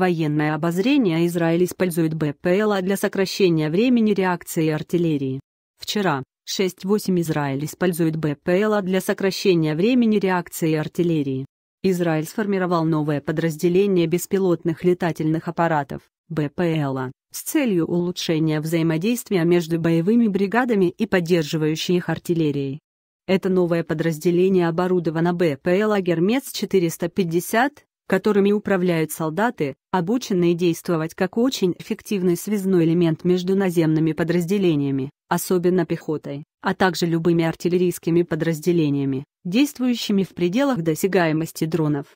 Военное обозрение Израиль использует БПЛА для сокращения времени реакции артиллерии. Вчера, 6-8 Израиль использует БПЛА для сокращения времени реакции артиллерии. Израиль сформировал новое подразделение беспилотных летательных аппаратов, БПЛА, с целью улучшения взаимодействия между боевыми бригадами и поддерживающей их артиллерией. Это новое подразделение оборудовано БПЛА «Гермес-450», которыми управляют солдаты, обученные действовать как очень эффективный связной элемент между наземными подразделениями, особенно пехотой, а также любыми артиллерийскими подразделениями, действующими в пределах досягаемости дронов.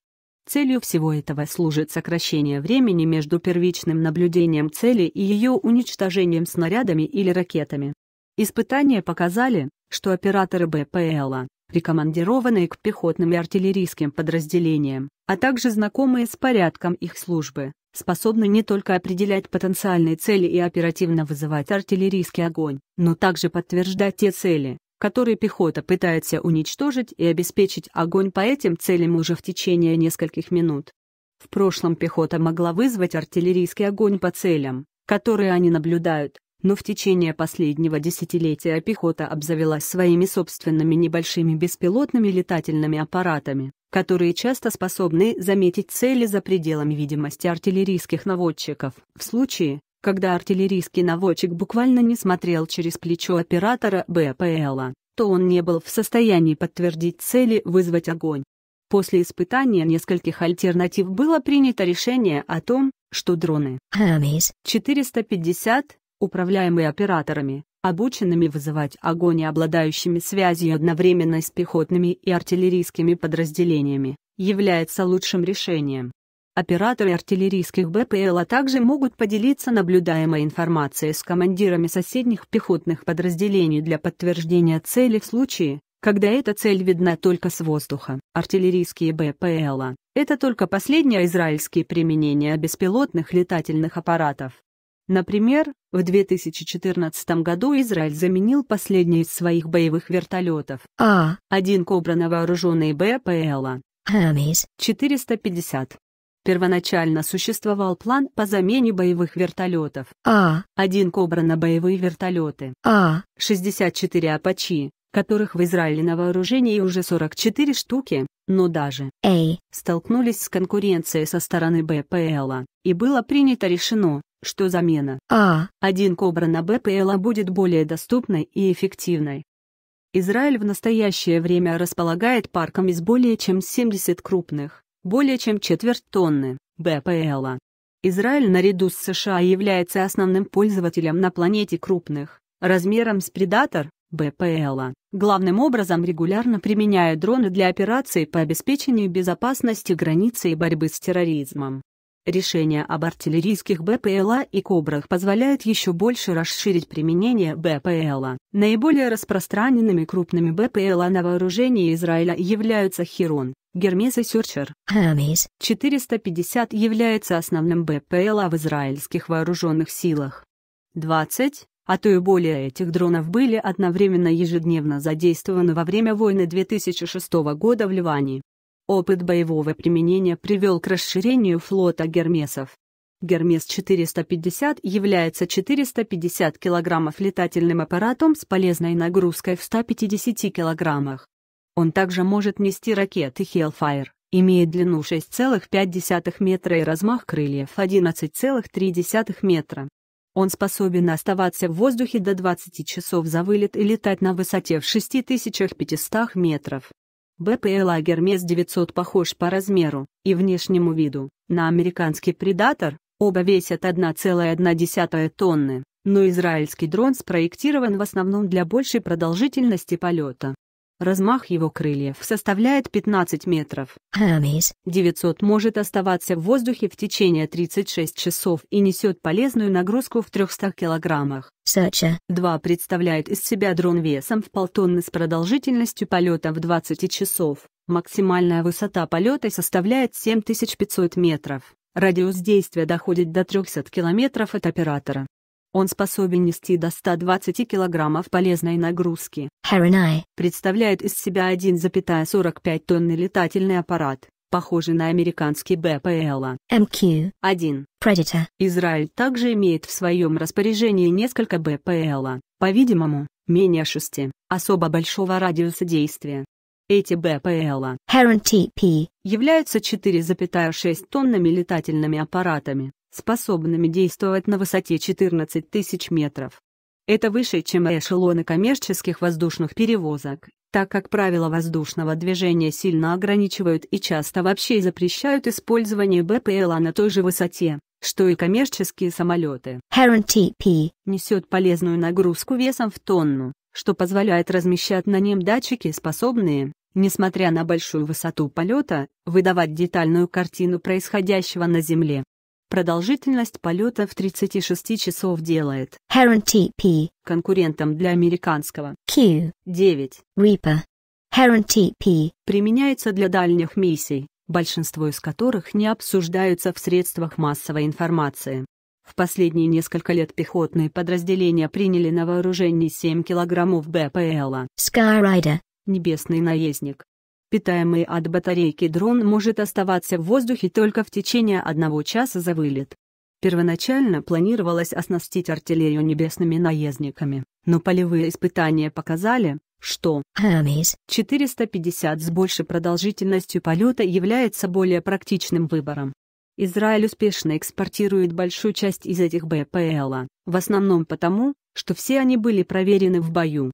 Целью всего этого служит сокращение времени между первичным наблюдением цели и ее уничтожением снарядами или ракетами. Испытания показали, что операторы БПЛа, прикомандированные к пехотным и артиллерийским подразделениям, а также знакомые с порядком их службы, способны не только определять потенциальные цели и оперативно вызывать артиллерийский огонь, но также подтверждать те цели, которые пехота пытается уничтожить и обеспечить огонь по этим целям уже в течение нескольких минут. В прошлом пехота могла вызвать артиллерийский огонь по целям, которые они наблюдают, но в течение последнего десятилетия пехота обзавелась своими собственными небольшими беспилотными летательными аппаратами, которые часто способны заметить цели за пределами видимости артиллерийских наводчиков. В случае, когда артиллерийский наводчик буквально не смотрел через плечо оператора БПЛа, то он не был в состоянии подтвердить цели вызвать огонь. После испытания нескольких альтернатив было принято решение о том, что дроны Hermes 450, управляемые операторами, обученными вызывать огонь и обладающими связью одновременно с пехотными и артиллерийскими подразделениями, является лучшим решением. Операторы артиллерийских БПЛ а также могут поделиться наблюдаемой информацией с командирами соседних пехотных подразделений для подтверждения цели в случае, когда эта цель видна только с воздуха. Артиллерийские БПЛ а – это только последнее израильские применения беспилотных летательных аппаратов. Например, в 2014 году Израиль заменил последний из своих боевых вертолетов а один Кобра на вооруженный БПЛ А-450. Первоначально существовал план по замене боевых вертолетов а один Кобра на боевые вертолеты А-64 Апачи которых в Израиле на вооружении уже 44 штуки, но даже «Эй» столкнулись с конкуренцией со стороны БПЛа, и было принято решено, что замена а один Кобра на БПЛа будет более доступной и эффективной. Израиль в настоящее время располагает парком из более чем 70 крупных, более чем четверть тонны, БПЛа. Израиль наряду с США является основным пользователем на планете крупных, размером с «Предатор», БПЛа, главным образом регулярно применяют дроны для операций по обеспечению безопасности границы и борьбы с терроризмом. Решение об артиллерийских БПЛА и «Кобрах» позволяет еще больше расширить применение БПЛА. Наиболее распространенными крупными БПЛА на вооружении Израиля являются «Хирон», «Гермес» и «Сюрчер». «Хермес». 450 является основным БПЛА в израильских вооруженных силах. 20 а то и более этих дронов были одновременно ежедневно задействованы во время войны 2006 года в Ливане. Опыт боевого применения привел к расширению флота «Гермесов». «Гермес-450» является 450 кг летательным аппаратом с полезной нагрузкой в 150 кг. Он также может нести ракеты Hellfire, имеет длину 6,5 метра и размах крыльев 11,3 метра. Он способен оставаться в воздухе до 20 часов за вылет и летать на высоте в 6500 метров. БПЛА э Гермес-900 похож по размеру и внешнему виду на американский «Предатор», оба весят 1,1 тонны, но израильский дрон спроектирован в основном для большей продолжительности полета. Размах его крыльев составляет 15 метров. Hermes 900 может оставаться в воздухе в течение 36 часов и несет полезную нагрузку в 300 килограммах. Searcher 2 представляет из себя дрон весом в полтонны с продолжительностью полета в 20 часов. Максимальная высота полета составляет 7500 метров. Радиус действия доходит до 300 километров от оператора. Он способен нести до 120 килограммов полезной нагрузки. Heronai представляет из себя 1,45 тонны летательный аппарат, похожий на американский БПЛА. МК-1 Predator. Израиль также имеет в своем распоряжении несколько БПЛА, по-видимому, менее шести, особо большого радиуса действия. Эти БПЛА являются 4,6 тоннами летательными аппаратами, способными действовать на высоте 14 тысяч метров. Это выше, чем эшелоны коммерческих воздушных перевозок, так как правила воздушного движения сильно ограничивают и часто вообще запрещают использование БПЛА на той же высоте, что и коммерческие самолеты. Heron TP несет полезную нагрузку весом в тонну, что позволяет размещать на нем датчики, способные, несмотря на большую высоту полета, выдавать детальную картину происходящего на Земле. Продолжительность полета в 36 часов делает Heron TP конкурентом для американского Q9 Reaper. Heron TP применяется для дальних миссий, большинство из которых не обсуждаются в средствах массовой информации. В последние несколько лет пехотные подразделения приняли на вооружение 7 килограммов БПЛа Skyrider – небесный наездник. Питаемый от батарейки дрон может оставаться в воздухе только в течение одного часа за вылет. Первоначально планировалось оснастить артиллерию небесными наездниками, но полевые испытания показали, что Hermes 450 с большей продолжительностью полета является более практичным выбором. Израиль успешно экспортирует большую часть из этих БПЛа, в основном потому, что все они были проверены в бою.